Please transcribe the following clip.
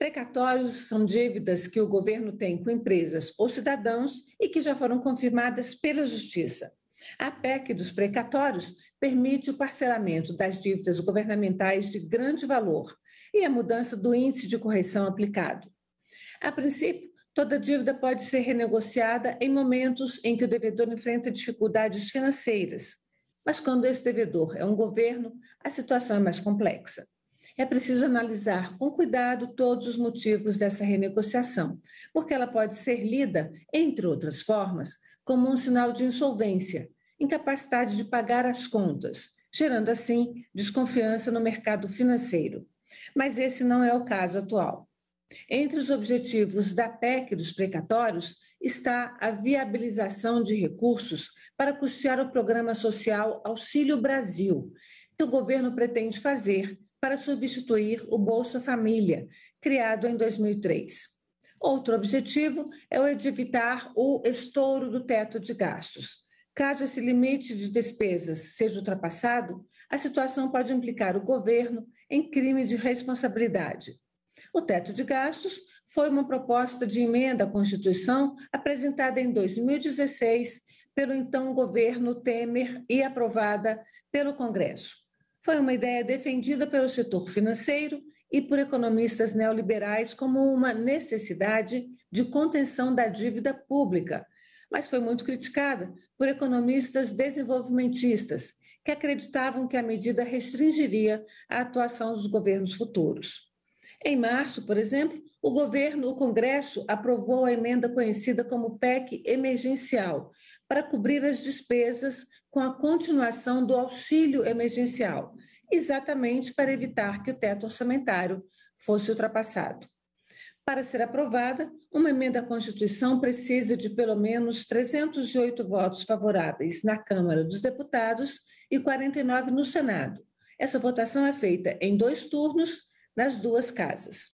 Precatórios são dívidas que o governo tem com empresas ou cidadãos e que já foram confirmadas pela Justiça. A PEC dos precatórios permite o parcelamento das dívidas governamentais de grande valor e a mudança do índice de correção aplicado. A princípio, toda dívida pode ser renegociada em momentos em que o devedor enfrenta dificuldades financeiras, mas quando esse devedor é um governo, a situação é mais complexa é preciso analisar com cuidado todos os motivos dessa renegociação, porque ela pode ser lida, entre outras formas, como um sinal de insolvência, incapacidade de pagar as contas, gerando assim desconfiança no mercado financeiro. Mas esse não é o caso atual. Entre os objetivos da PEC dos precatórios está a viabilização de recursos para custear o programa social Auxílio Brasil, que o governo pretende fazer para substituir o Bolsa Família, criado em 2003. Outro objetivo é o evitar o estouro do teto de gastos. Caso esse limite de despesas seja ultrapassado, a situação pode implicar o governo em crime de responsabilidade. O teto de gastos foi uma proposta de emenda à Constituição apresentada em 2016 pelo então governo Temer e aprovada pelo Congresso. Foi uma ideia defendida pelo setor financeiro e por economistas neoliberais como uma necessidade de contenção da dívida pública, mas foi muito criticada por economistas desenvolvimentistas, que acreditavam que a medida restringiria a atuação dos governos futuros. Em março, por exemplo, o governo, o Congresso, aprovou a emenda conhecida como PEC emergencial, para cobrir as despesas com a continuação do auxílio emergencial, exatamente para evitar que o teto orçamentário fosse ultrapassado. Para ser aprovada, uma emenda à Constituição precisa de pelo menos 308 votos favoráveis na Câmara dos Deputados e 49 no Senado. Essa votação é feita em dois turnos nas duas casas.